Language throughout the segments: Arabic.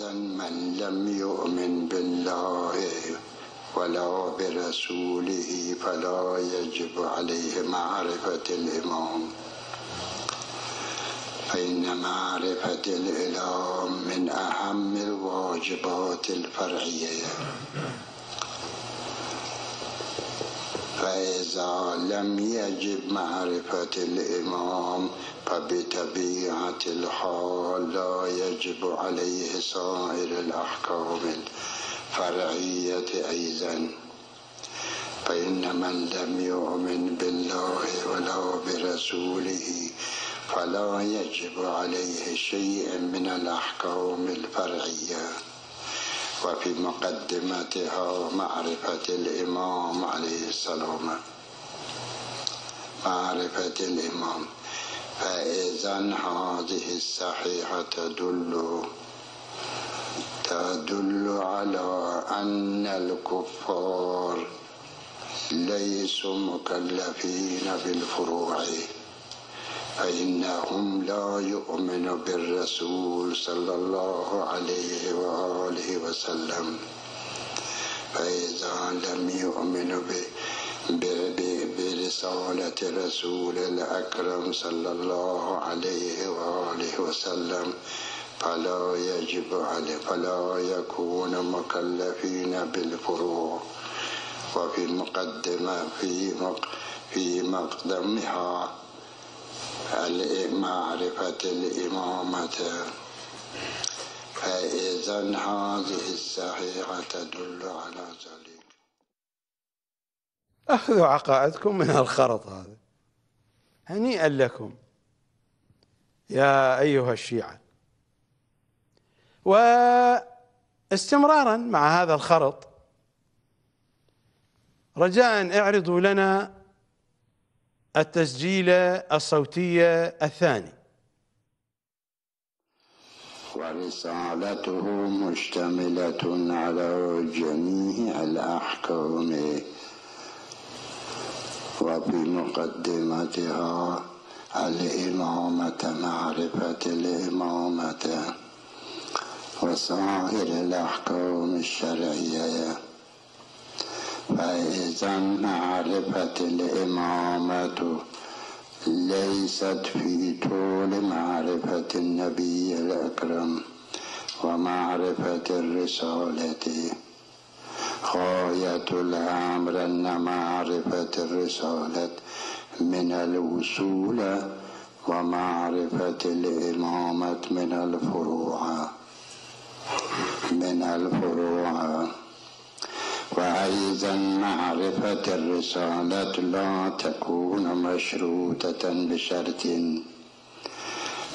إذن من لم يؤمن بالله ولا برسوله فلا يجب عليه معرفة الإمام فإن معرفة الإله من أهم الواجبات الفرعية فإذا لم يجب معرفة الإمام فبطبيعة الحال لا يجب عليه سائر الأحكام الفرعية أيضا فإن من لم يؤمن بالله ولا برسوله فلا يجب عليه شيء من الأحكام الفرعية وفي مقدمتها معرفة الإمام عليه السلام معرفة الإمام فإذا هذه الصحيحة تدل تدل على أن الكفار ليسوا مكلفين بالفروع فإنهم لا يؤمنوا بالرسول صلى الله عليه وآله وسلم فإذا لم يؤمنوا برسالة رسول الأكرم صلى الله عليه وآله وسلم فلا يجب عليه فلا يكون مكلفين بالفروع وفي مقدمة في مقدمها معرفة الإمامة فإذا هذه الصحيحة تدل على ذلك أخذوا عقائدكم من الخرط هذا هنيئا لكم يا أيها الشيعة واستمرارا مع هذا الخرط رجاء اعرضوا لنا التسجيلة الصوتية الثاني ورسالته مشتملة على جميع الأحكام وفي مقدمتها الإمامة معرفة الإمامة وسائر الأحكام الشرعية فإذا عرفت الإمامة ليست في طول معرفة النبي الأكرم ومعرفة الرسالة غاية الأمر أن معرفة الرسالة من الوصول ومعرفة الإمامة من الفروع من الفروع وأيضا معرفة الرسالة لا تكون مشروطة بشرط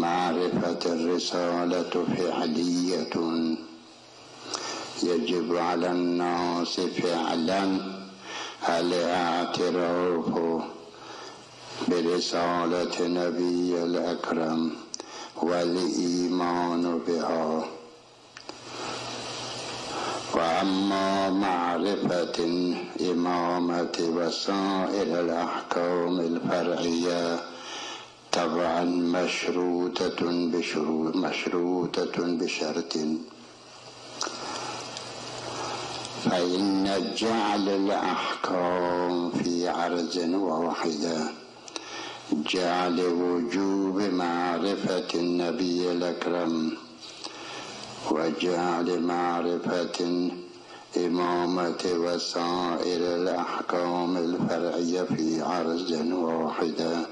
معرفة الرسالة فعلية يجب على الناس فعلا الاعتراف برسالة نبي الأكرم والإيمان بها وأما معرفة الإمامة وسائر الأحكام الفرعية طبعا مشروطة بشروط مشروطة بشرط فإن جعل الأحكام في عرض واحدة جعل وجوب معرفة النبي الأكرم وجعل معرفة إمامة وسائر الأحكام الفرعية في عرض واحدة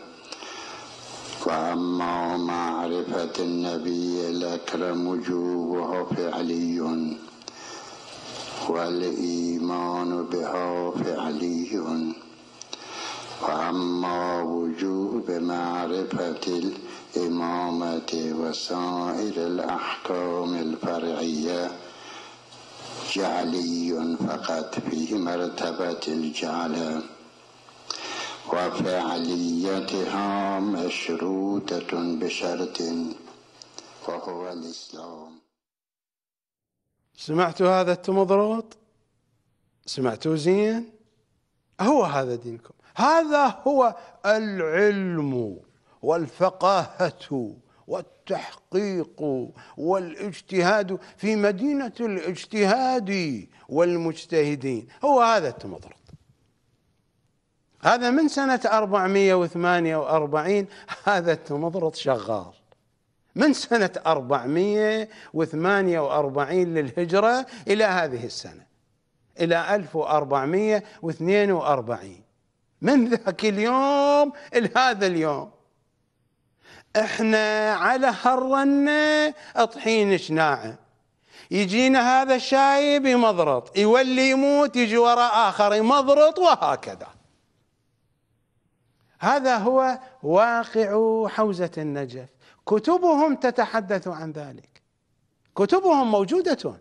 وأما معرفة النبي الأكرم وجوبها فعلي والإيمان بها فعلي عما وجوب معرفة الإمامة وسائر الأحكام الفرعية جعلي فقط في مرتبة الجعل وفعليتها مشروطة بشرط وهو الإسلام سمعتوا هذا التمضرط سمعتوا زين هو هذا دينكم هذا هو العلم والفقاهة والتحقيق والاجتهاد في مدينة الاجتهاد والمجتهدين هو هذا التمطرط هذا من سنة 448 هذا التمطرط شغال من سنة 448 للهجرة إلى هذه السنة إلى 1442 من ذاك اليوم لهذا اليوم احنا على هرنا طحينش شناعه يجينا هذا الشايب يمضرط يولي يموت يجي وراء اخر يمضرط وهكذا هذا هو واقع حوزه النجف كتبهم تتحدث عن ذلك كتبهم موجوده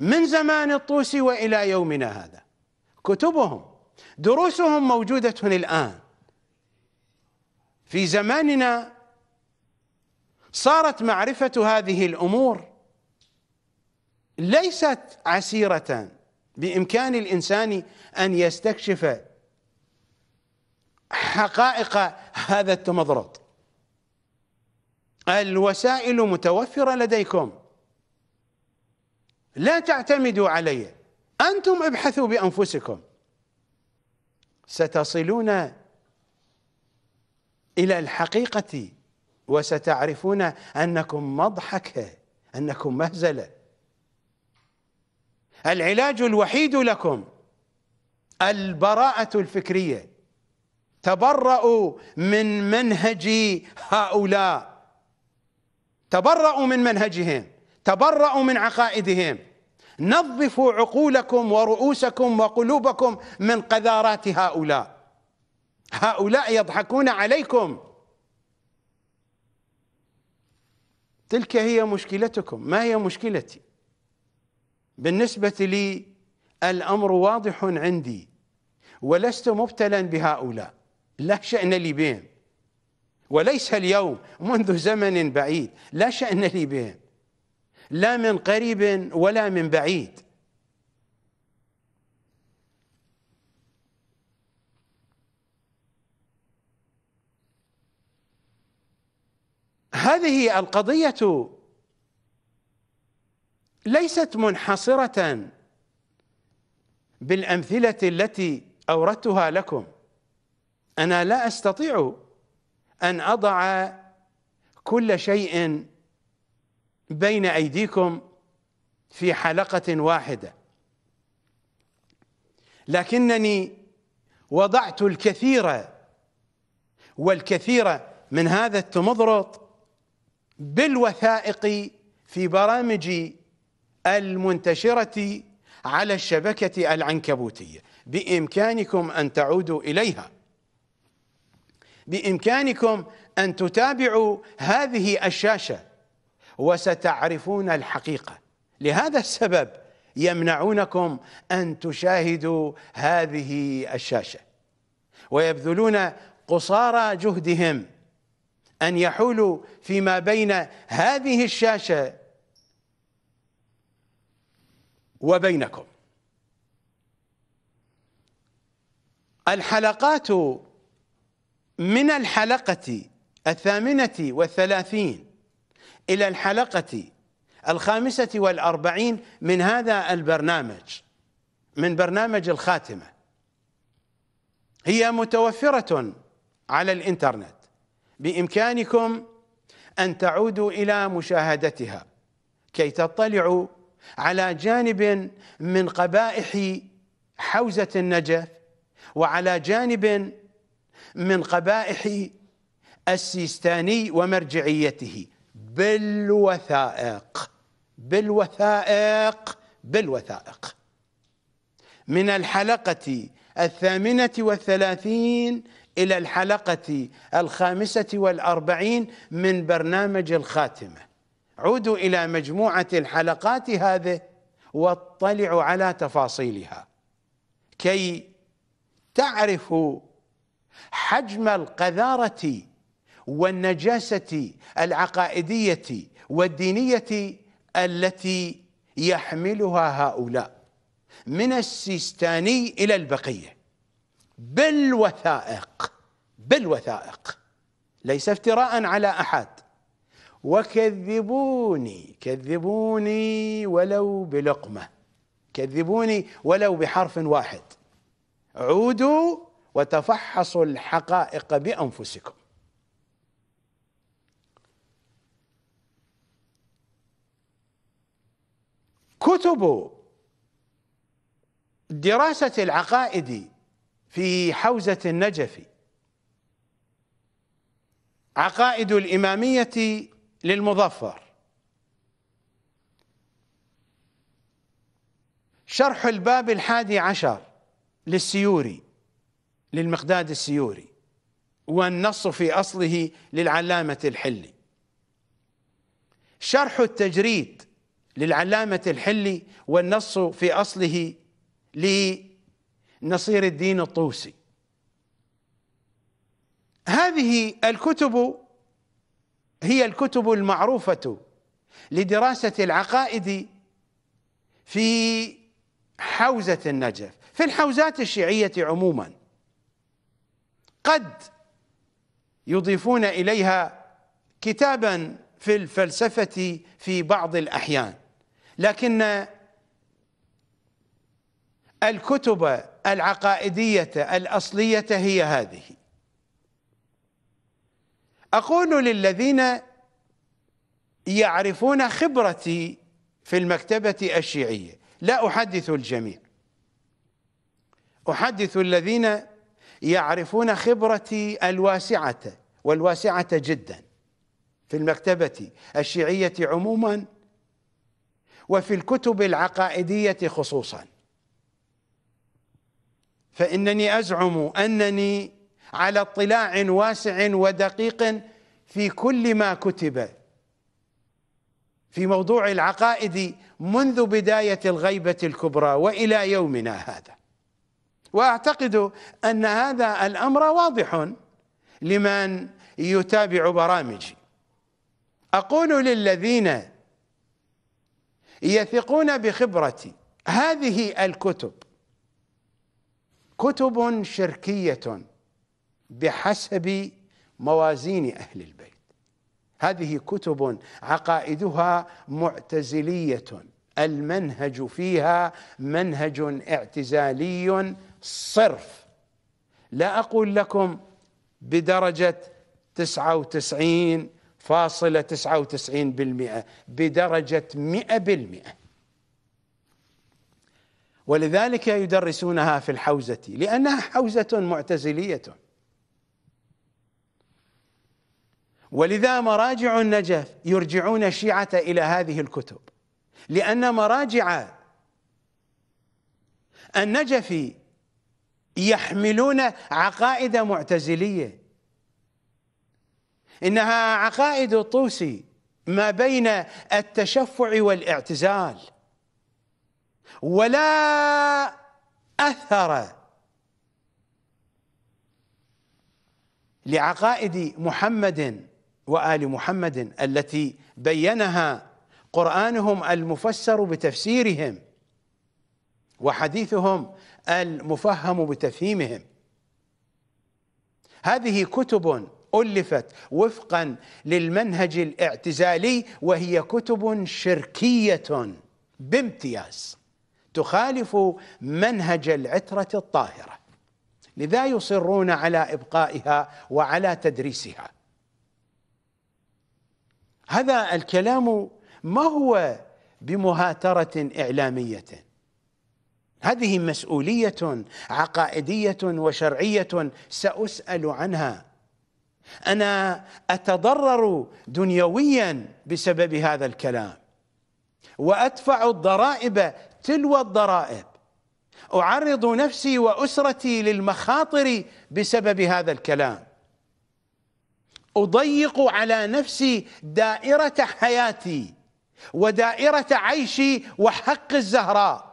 من زمان الطوسي والى يومنا هذا كتبهم دروسهم موجودة الآن في زماننا صارت معرفة هذه الأمور ليست عسيرة بإمكان الإنسان أن يستكشف حقائق هذا التمضرط الوسائل متوفرة لديكم لا تعتمدوا علي أنتم ابحثوا بأنفسكم ستصلون إلى الحقيقة وستعرفون أنكم مضحكة أنكم مهزلة العلاج الوحيد لكم البراءة الفكرية تبرأوا من منهج هؤلاء تبرأوا من منهجهم تبرأوا من عقائدهم نظفوا عقولكم ورؤوسكم وقلوبكم من قذارات هؤلاء هؤلاء يضحكون عليكم تلك هي مشكلتكم ما هي مشكلتي بالنسبة لي الأمر واضح عندي ولست مبتلا بهؤلاء لا شأن لي بهم وليس اليوم منذ زمن بعيد لا شأن لي بهم لا من قريب ولا من بعيد هذه القضية ليست منحصرة بالأمثلة التي أوردتها لكم أنا لا أستطيع أن أضع كل شيء بين أيديكم في حلقة واحدة لكنني وضعت الكثير والكثير من هذا التمضرط بالوثائق في برامجي المنتشرة على الشبكة العنكبوتية بإمكانكم أن تعودوا إليها بإمكانكم أن تتابعوا هذه الشاشة وستعرفون الحقيقة لهذا السبب يمنعونكم أن تشاهدوا هذه الشاشة ويبذلون قصارى جهدهم أن يحولوا فيما بين هذه الشاشة وبينكم الحلقات من الحلقة الثامنة والثلاثين إلى الحلقة الخامسة والأربعين من هذا البرنامج من برنامج الخاتمة هي متوفرة على الإنترنت بإمكانكم أن تعودوا إلى مشاهدتها كي تطلعوا على جانب من قبائح حوزة النجف وعلى جانب من قبائح السيستاني ومرجعيته بالوثائق بالوثائق بالوثائق من الحلقة الثامنة والثلاثين إلى الحلقة الخامسة والأربعين من برنامج الخاتمة عودوا إلى مجموعة الحلقات هذه واطلعوا على تفاصيلها كي تعرفوا حجم القذارة والنجاسه العقائديه والدينيه التي يحملها هؤلاء من السيستاني الى البقيه بالوثائق بالوثائق ليس افتراء على احد وكذبوني كذبوني ولو بلقمه كذبوني ولو بحرف واحد عودوا وتفحصوا الحقائق بانفسكم كتب دراسة العقائد في حوزة النجف عقائد الإمامية للمظفر شرح الباب الحادي عشر للسيوري للمقداد السيوري والنص في أصله للعلامة الحلي شرح التجريد للعلامة الحلي والنص في أصله لنصير الدين الطوسي هذه الكتب هي الكتب المعروفة لدراسة العقائد في حوزة النجف في الحوزات الشيعية عموما قد يضيفون إليها كتابا في الفلسفة في بعض الأحيان لكن الكتب العقائدية الأصلية هي هذه أقول للذين يعرفون خبرتي في المكتبة الشيعية لا أحدث الجميع أحدث الذين يعرفون خبرتي الواسعة والواسعة جدا في المكتبة الشيعية عموما وفي الكتب العقائدية خصوصا فإنني أزعم أنني على اطلاع واسع ودقيق في كل ما كتب في موضوع العقائد منذ بداية الغيبة الكبرى وإلى يومنا هذا وأعتقد أن هذا الأمر واضح لمن يتابع برامجي أقول للذين يثقون بخبرتي هذه الكتب كتب شركية بحسب موازين أهل البيت هذه كتب عقائدها معتزلية المنهج فيها منهج اعتزالي صرف لا أقول لكم بدرجة 99 فاصلة تسعة وتسعين بالمئة بدرجة مئة بالمئة ولذلك يدرسونها في الحوزة لأنها حوزة معتزلية ولذا مراجع النجف يرجعون الشيعة إلى هذه الكتب لأن مراجع النجفي يحملون عقائد معتزلية إنها عقائد الطوسي ما بين التشفع والاعتزال ولا أثر لعقائد محمد وآل محمد التي بينها قرآنهم المفسر بتفسيرهم وحديثهم المفهم بتفهيمهم هذه كتب ألفت وفقا للمنهج الاعتزالي وهي كتب شركية بامتياز تخالف منهج العترة الطاهرة لذا يصرون على إبقائها وعلى تدريسها هذا الكلام ما هو بمهاترة إعلامية هذه مسؤولية عقائدية وشرعية سأسأل عنها انا اتضرر دنيويا بسبب هذا الكلام وادفع الضرائب تلو الضرائب اعرض نفسي واسرتي للمخاطر بسبب هذا الكلام اضيق على نفسي دائره حياتي ودائره عيشي وحق الزهراء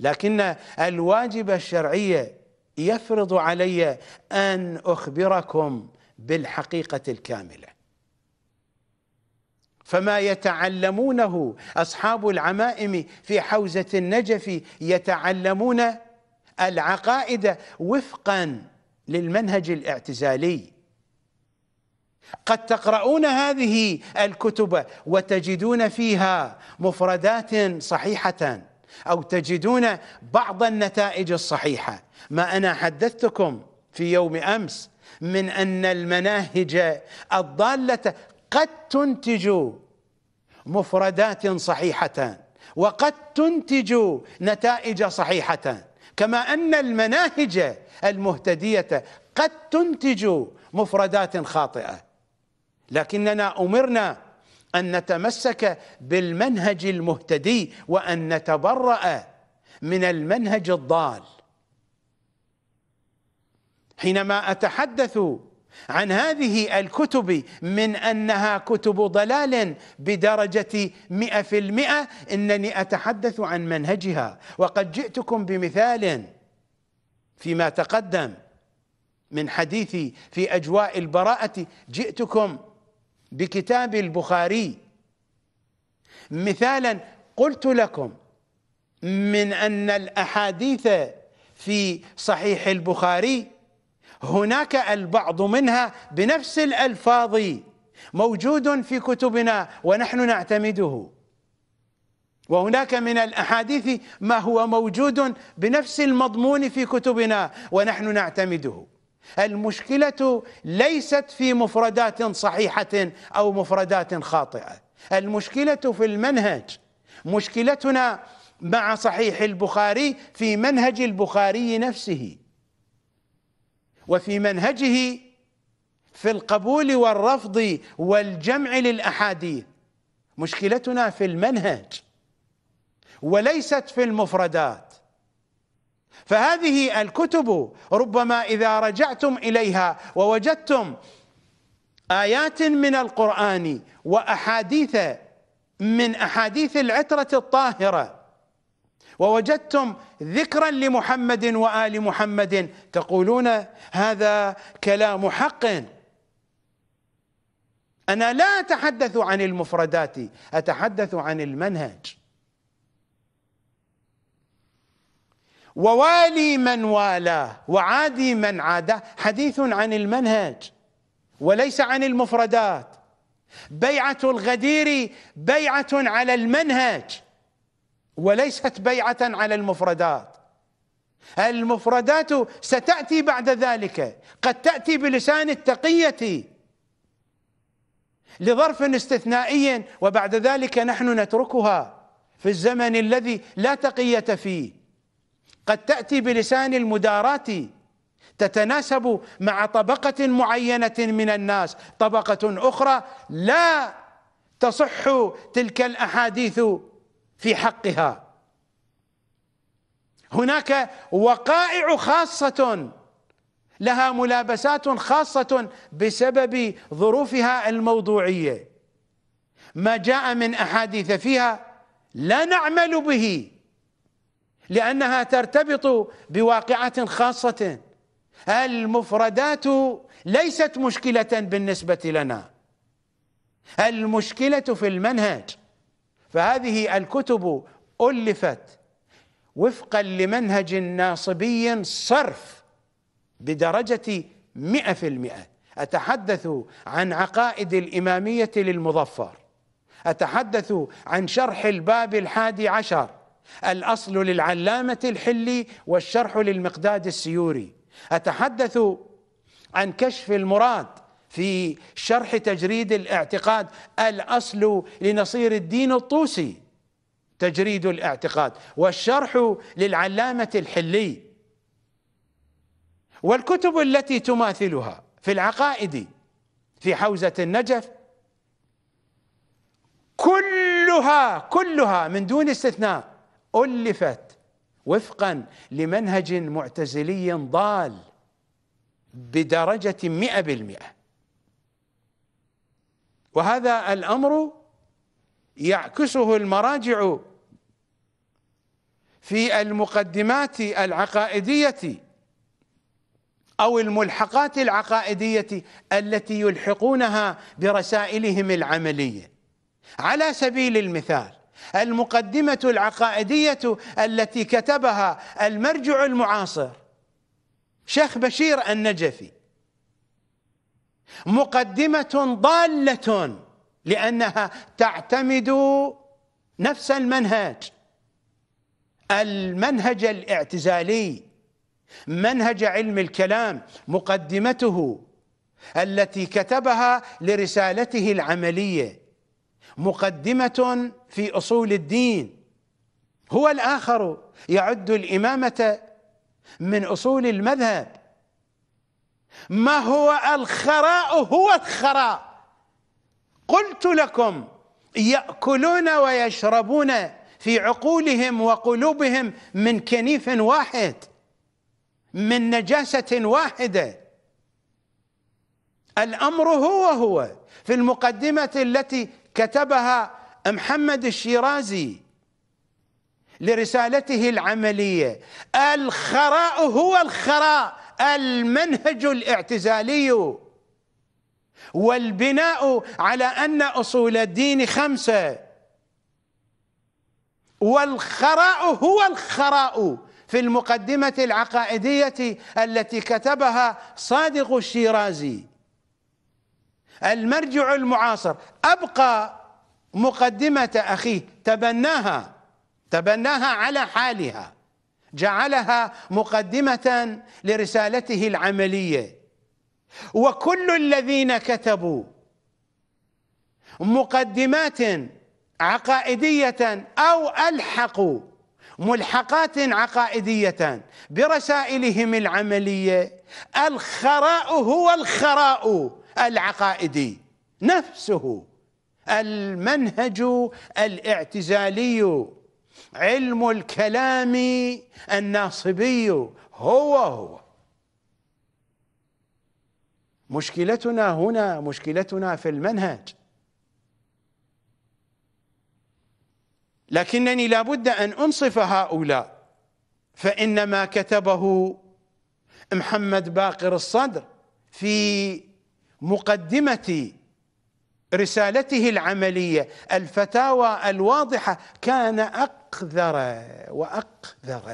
لكن الواجب الشرعي يفرض علي ان اخبركم بالحقيقه الكامله فما يتعلمونه اصحاب العمائم في حوزه النجف يتعلمون العقائد وفقا للمنهج الاعتزالي قد تقرؤون هذه الكتب وتجدون فيها مفردات صحيحه أو تجدون بعض النتائج الصحيحة ما أنا حدثتكم في يوم أمس من أن المناهج الضالة قد تنتج مفردات صحيحة وقد تنتج نتائج صحيحة كما أن المناهج المهتدية قد تنتج مفردات خاطئة لكننا أمرنا أن نتمسك بالمنهج المهتدي وأن نتبرأ من المنهج الضال حينما أتحدث عن هذه الكتب من أنها كتب ضلال بدرجة مئة في المئة إنني أتحدث عن منهجها وقد جئتكم بمثال فيما تقدم من حديثي في أجواء البراءة جئتكم بكتاب البخاري مثالا قلت لكم من ان الاحاديث في صحيح البخاري هناك البعض منها بنفس الالفاظ موجود في كتبنا ونحن نعتمده وهناك من الاحاديث ما هو موجود بنفس المضمون في كتبنا ونحن نعتمده المشكله ليست في مفردات صحيحه او مفردات خاطئه المشكله في المنهج مشكلتنا مع صحيح البخاري في منهج البخاري نفسه وفي منهجه في القبول والرفض والجمع للاحاديث مشكلتنا في المنهج وليست في المفردات فهذه الكتب ربما اذا رجعتم اليها ووجدتم ايات من القران واحاديث من احاديث العتره الطاهره ووجدتم ذكرا لمحمد وال محمد تقولون هذا كلام حق انا لا اتحدث عن المفردات اتحدث عن المنهج ووالي من والاه وعادي من عاده حديث عن المنهج وليس عن المفردات بيعة الغدير بيعة على المنهج وليست بيعة على المفردات المفردات ستأتي بعد ذلك قد تأتي بلسان التقية لظرف استثنائي وبعد ذلك نحن نتركها في الزمن الذي لا تقية فيه قد تأتي بلسان المداراة تتناسب مع طبقة معينة من الناس طبقة أخرى لا تصح تلك الأحاديث في حقها هناك وقائع خاصة لها ملابسات خاصة بسبب ظروفها الموضوعية ما جاء من أحاديث فيها لا نعمل به لأنها ترتبط بواقعة خاصة المفردات ليست مشكلة بالنسبة لنا المشكلة في المنهج فهذه الكتب ألفت وفقا لمنهج ناصبي صرف بدرجة مئة في المئة أتحدث عن عقائد الإمامية للمظفر أتحدث عن شرح الباب الحادي عشر الأصل للعلامة الحلي والشرح للمقداد السيوري أتحدث عن كشف المراد في شرح تجريد الاعتقاد الأصل لنصير الدين الطوسي تجريد الاعتقاد والشرح للعلامة الحلي والكتب التي تماثلها في العقائد في حوزة النجف كلها كلها من دون استثناء ألفت وفقا لمنهج معتزلي ضال بدرجة مئة بالمئة وهذا الأمر يعكسه المراجع في المقدمات العقائدية أو الملحقات العقائدية التي يلحقونها برسائلهم العملية على سبيل المثال المقدمه العقائديه التي كتبها المرجع المعاصر شيخ بشير النجفي مقدمه ضاله لانها تعتمد نفس المنهج المنهج الاعتزالي منهج علم الكلام مقدمته التي كتبها لرسالته العمليه مقدمه في اصول الدين هو الاخر يعد الامامه من اصول المذهب ما هو الخراء هو الخراء قلت لكم ياكلون ويشربون في عقولهم وقلوبهم من كنيف واحد من نجاسه واحده الامر هو هو في المقدمه التي كتبها محمد الشيرازي لرسالته العمليه الخراء هو الخراء المنهج الاعتزالي والبناء على ان اصول الدين خمسه والخراء هو الخراء في المقدمه العقائديه التي كتبها صادق الشيرازي المرجع المعاصر أبقى مقدمة أخيه تبناها تبناها على حالها جعلها مقدمة لرسالته العملية وكل الذين كتبوا مقدمات عقائدية أو ألحقوا ملحقات عقائدية برسائلهم العملية الخراء هو الخراء العقائدي نفسه المنهج الاعتزالي علم الكلام الناصبي هو هو مشكلتنا هنا مشكلتنا في المنهج لكنني لابد ان انصف هؤلاء فان ما كتبه محمد باقر الصدر في مقدمه رسالته العمليه الفتاوى الواضحه كان اقذر واقذر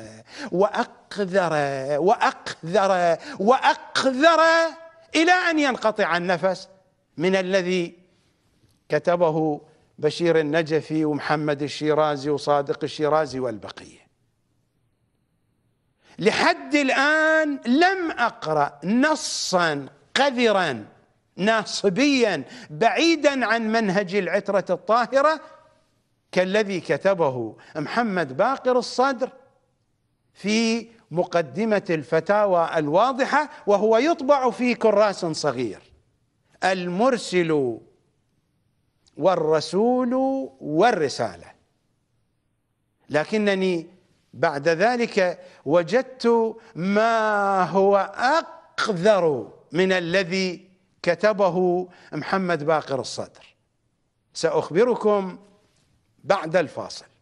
واقذر واقذر واقذر الى ان ينقطع النفس من الذي كتبه بشير النجفي ومحمد الشيرازي وصادق الشيرازي والبقيه لحد الان لم اقرا نصا قذرا ناصبيا بعيدا عن منهج العترة الطاهرة كالذي كتبه محمد باقر الصدر في مقدمة الفتاوى الواضحة وهو يطبع في كراس صغير المرسل والرسول والرسالة لكنني بعد ذلك وجدت ما هو أقذر من الذي كتبه محمد باقر الصدر ساخبركم بعد الفاصل